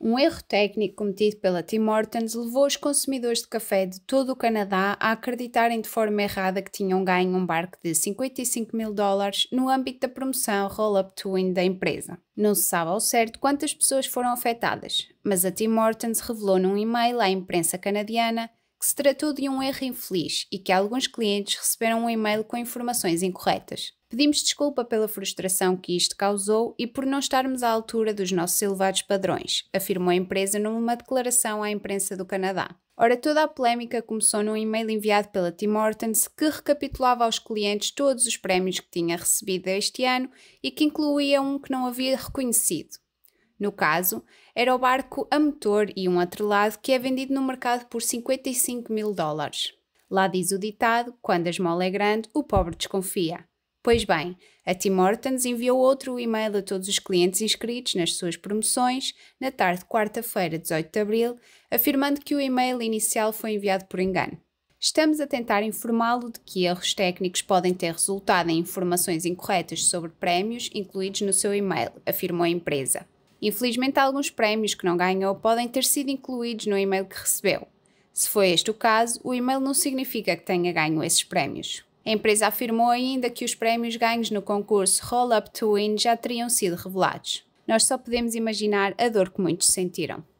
Um erro técnico cometido pela Tim Hortons levou os consumidores de café de todo o Canadá a acreditarem de forma errada que tinham ganho um barco de 55 mil dólares no âmbito da promoção Roll Up to da empresa. Não se sabe ao certo quantas pessoas foram afetadas, mas a Tim Hortons revelou num e-mail à imprensa canadiana que se tratou de um erro infeliz e que alguns clientes receberam um e-mail com informações incorretas. Pedimos desculpa pela frustração que isto causou e por não estarmos à altura dos nossos elevados padrões, afirmou a empresa numa declaração à imprensa do Canadá. Ora, toda a polémica começou num e-mail enviado pela Tim Hortons que recapitulava aos clientes todos os prémios que tinha recebido este ano e que incluía um que não havia reconhecido. No caso, era o barco a motor e um atrelado que é vendido no mercado por 55 mil dólares. Lá diz o ditado: quando a esmola é grande, o pobre desconfia. Pois bem, a Tim Hortons enviou outro e-mail a todos os clientes inscritos nas suas promoções na tarde de quarta-feira, 18 de abril, afirmando que o e-mail inicial foi enviado por engano. Estamos a tentar informá-lo de que erros técnicos podem ter resultado em informações incorretas sobre prémios incluídos no seu e-mail, afirmou a empresa. Infelizmente, alguns prémios que não ganhou podem ter sido incluídos no e-mail que recebeu. Se foi este o caso, o e-mail não significa que tenha ganho esses prémios. A empresa afirmou ainda que os prémios ganhos no concurso Roll Up to Win já teriam sido revelados. Nós só podemos imaginar a dor que muitos sentiram.